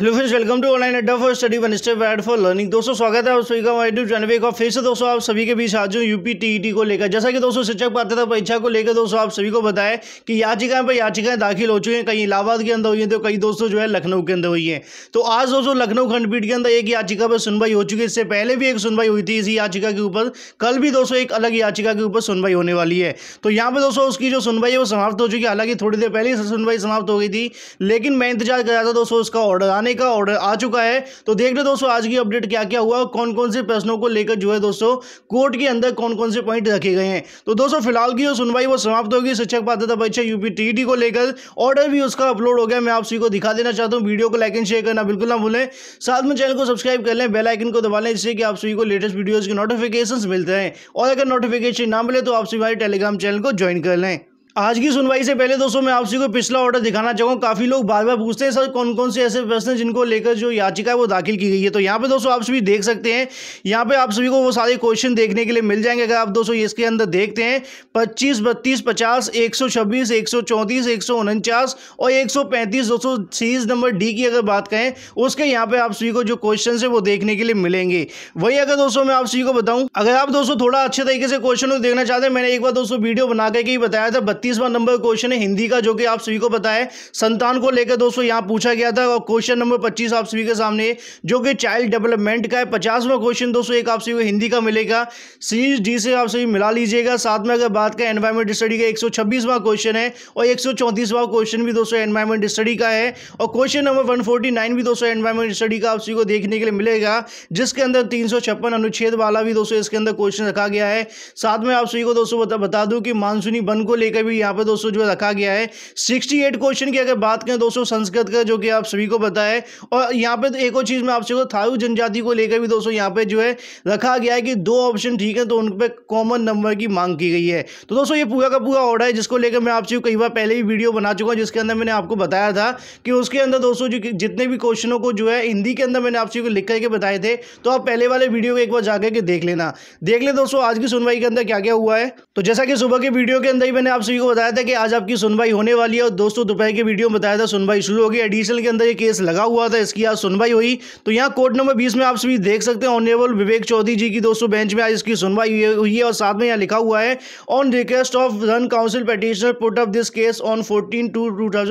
hello friends welcome to online Adda for study one step ahead for learning दोस्तों स्वागत है आप सभी का यूट्यूब चैनल पे एक और फिर से दोस्तों आप सभी के बीच आज हूँ यूपी टीईटी को लेकर जैसा कि दोस्तों शिक्षक पात्रता परीक्षा को लेकर दोस्तों आप सभी को बताया कि याचिकाएं पर याचिकाएं दाखिल हो चुकी हैं कहीं इलाहाबाद के अंदर हुई हैं तो कई दोस्तों जो है लखनऊ के अंदर हुई है तो आज दोस्तों लखनऊ खंडपीठ के अंदर एक याचिका पर सुनवाई हो चुकी है इससे पहले भी एक सुनवाई हुई थी इसी याचिका के ऊपर कल भी दोस्तों एक अलग याचिका के ऊपर सुनवाई होने वाली है तो यहाँ पर दोस्तों उसकी जो सुनवाई है वो समाप्त हो चुकी है हालांकि थोड़ी देर पहले सुनवाई समाप्त हो गई थी लेकिन मैं इंतजार कर रहा था दोस्तों उसका ऑर्डर आने का ऑर्डर आ चुका है तो देख लो दोस्तों आज की अपडेट क्या क्या हुआ कौन कौन से प्रश्नों को लेकर जो है दोस्तों कोर्ट के अंदर कौन कौन से पॉइंट रखे गए हैं तो दोस्तों फिलहाल की जो सुनवाई वो समाप्त होगी शिक्षक पात्रता परीक्षा यूपी टीईटी e को लेकर ऑर्डर भी उसका अपलोड हो गया मैं आप सभी को दिखा देना चाहता हूँ वीडियो को लाइक एंड शेयर करना बिल्कुल ना भूलें साथ में चैनल को सब्सक्राइब कर लें बेलाइकन को दबा लें जिससे कि आप सभी को लेटेस्ट वीडियोज़ के नोटिफिकेशन मिलते हैं और अगर नोटिफिकेशन ना मिले तो आप सभी हमारे टेलीग्राम चैनल को ज्वाइन कर लें आज की सुनवाई से पहले दोस्तों मैं आपसी को पिछला ऑर्डर दिखाना चाहूँगा काफ़ी लोग बार बार पूछते हैं सर कौन कौन से ऐसे प्रश्न हैं जिनको लेकर जो याचिका है वो दाखिल की गई है तो यहाँ पे दोस्तों आप सभी देख सकते हैं यहाँ पे आप सभी को वो सारे क्वेश्चन देखने के लिए मिल जाएंगे अगर आप दोस्तों इसके अंदर देखते हैं पच्चीस बत्तीस पचास एक सौ छब्बीस एक सौ चौंतीस एक सौ उनचास और एक सौ पैंतीस दोस्तों सीरीज नंबर डी की अगर बात करें उसके यहाँ पे आप सभी को जो क्वेश्चन है वो देखने के लिए मिलेंगे वही अगर दोस्तों मैं आप सभी को बताऊँ अगर आप दोस्तों थोड़ा अच्छे तरीके से क्वेश्चन को देखना चाहते हैं मैंने एक बार दोस्तों वीडियो बना करके ही बताया था इकतीसवां नंबर क्वेश्चन है हिंदी का जो कि आप सभी को पता है संतान को लेकर दोस्तों यहाँ पूछा गया था और क्वेश्चन नंबर पच्चीस आप सभी के सामने जो कि चाइल्ड डेवलपमेंट का है पचासवां क्वेश्चन दोस्तों एक आप सभी को हिंदी का मिलेगा सीरीज डी से आप सभी मिला लीजिएगा साथ में अगर बात करें एनवायरमेंट स्टडी का एक क्वेश्चन है और एक क्वेश्चन भी दोस्तों एनवायरमेंट स्टडी का है और क्वेश्चन नंबर वन भी दोस्तों एनवायरमेंट स्टडी का आप सभी को देखने के लिए मिलेगा जिसके अंदर तीन अनुच्छेद वाला भी दोस्तों इसके अंदर क्वेश्चन रखा गया है साथ में आप सभी को दोस्तों बता, दूं कि मानसूनी बन को लेकर भी भी यहाँ पे दोस्तों जो रखा गया है सिक्सटी एट क्वेश्चन की अगर बात करें दोस्तों संस्कृत का जो कि आप सभी को पता है और यहाँ पे तो एक और चीज़ में आपसे थारू जनजाति को लेकर भी दोस्तों यहाँ पे जो है रखा गया है कि दो ऑप्शन ठीक है तो उन पर कॉमन नंबर की मांग की गई है तो दोस्तों ये पूरा का पूरा ऑर्डर है जिसको लेकर मैं आपसे कई बार पहले ही वीडियो बना चुका हूँ जिसके अंदर मैंने आपको बताया था कि उसके अंदर दोस्तों जितने भी क्वेश्चनों को जो है हिंदी के अंदर मैंने आपसे लिख करके बताए थे तो आप पहले वाले वीडियो को एक बार जाकर के देख लेना देख ले दोस्तों आज की सुनवाई के अंदर क्या क्या हुआ है तो जैसा कि सुबह के वीडियो के अंदर ही मैंने आप सभी को बताया था कि आज आपकी सुनवाई होने वाली है और दोस्तों दोपहर के वीडियो में बताया था सुनवाई शुरू होगी एडिशनल के अंदर ये केस लगा हुआ था इसकी आज सुनवाई हुई तो यहाँ कोर्ट नंबर बीस में आप सभी देख सकते हैं ऑनरेबल विवेक चौधरी जी की दोस्तों बेंच में आज इसकी सुनवाई हुई है और साथ में यहाँ लिखा हुआ है on request of run counsel petitioner put off this case on fourteen two two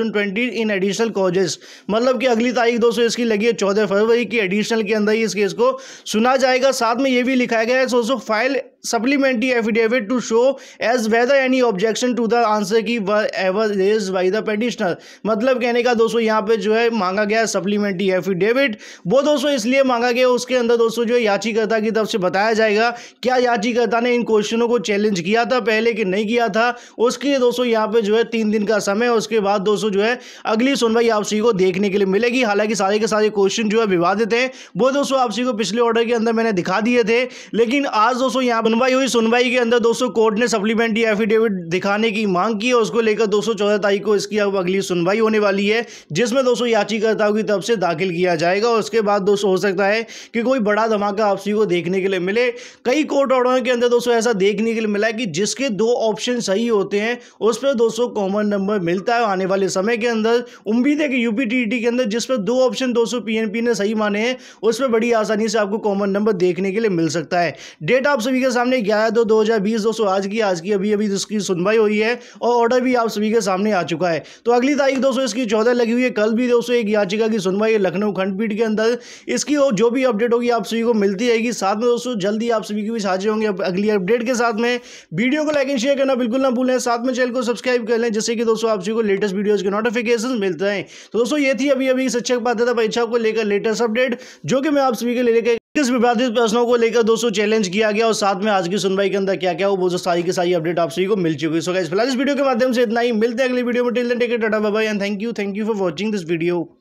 in additional causes मतलब कि अगली तारीख दोस्तों इसकी लगी है चौदह फरवरी की एडिशनल के अंदर ही इस केस को सुना जाएगा साथ में ये भी लिखाया गया है दोस्तों file supplementary affidavit to show as whether any objection to the answer की ever raised by the petitioner मतलब कहने का दोस्तों यहाँ पे जो है मांगा गया सप्लीमेंट्री एफिडेविट वो दोस्तों इसलिए मांगा गया उसके अंदर दोस्तों जो याचिकर्ता की तरफ से बताया जाएगा क्या याचिकर्ता ने इन क्वेश्चनों को चैलेंज किया था पहले कि नहीं किया था उसके लिए दोस्तों यहाँ पे जो है तीन दिन का समय उसके बाद दोस्तों जो है अगली सुनवाई आपसी को देखने के लिए मिलेगी हालांकि सारे के सारे क्वेश्चन जो है विवादित हैं वो दोस्तों आपसी को पिछले ऑर्डर के अंदर मैंने दिखा दिए थे लेकिन आज दोस्तों यहाँ पर सुनवाई हुई सुनवाई के अंदर दोस्तों कोर्ट ने सप्लीमेंट्री एफिडेविट दिखाने की मांग की है उसको लेकर दोस्तों चौदह तारीख को इसकी अब अगली सुनवाई होने वाली है जिसमें दोस्तों याचिकाताओं की तरफ से दाखिल किया जाएगा और उसके बाद दोस्तों हो सकता है कि कोई बड़ा धमाका आपसी को देखने के लिए मिले कई कोर्ट ऑर्डरों के अंदर दोस्तों ऐसा देखने के लिए मिला है कि जिसके दो ऑप्शन सही होते हैं उस पर दोस्तों कॉमन नंबर मिलता है आने वाले समय के अंदर उम्मीद है कि यूपी के अंदर जिस पर दो ऑप्शन दोस्तों पीएनपी ने सही माने हैं उस पर बड़ी आसानी से आपको कॉमन नंबर देखने के लिए मिल सकता है डेट आप सभी के साथ सामने ग्यारह दो दो हज़ार बीस दोस्तों आज की आज की अभी अभी इसकी सुनवाई हुई है और ऑर्डर भी आप सभी के सामने आ चुका है तो अगली तारीख दोस्तों इसकी चौदह लगी हुई है कल भी दोस्तों एक याचिका की सुनवाई है लखनऊ खंडपीठ के अंदर इसकी और जो भी अपडेट होगी आप सभी को मिलती रहेगी साथ में दोस्तों जल्दी आप सभी के भी साझे होंगे अगली अपडेट के साथ में वीडियो को लाइक एंड शेयर करना बिल्कुल ना भूलें साथ में चैनल को सब्सक्राइब कर लें जिससे कि दोस्तों आप सभी को लेटेस्ट वीडियोज़ के नोटिफिकेशन मिलते हैं तो दोस्तों ये थी अभी अभी शिक्षक पात्रता परीक्षा को लेकर लेटेस्ट अपडेट जो कि मैं आप सभी के लिए लेकर किस विवादित प्रश्नों को लेकर दोस्तों चैलेंज किया गया और साथ में आज की सुनवाई के अंदर क्या क्या वो बहुत सारी की सारी अपडेट आप सभी को मिल चुकी है फिलहाल इस वीडियो के माध्यम से इतना ही मिलते हैं अगली वीडियो में टेल टेक टाटा बाबा and thank you thank you for watching this video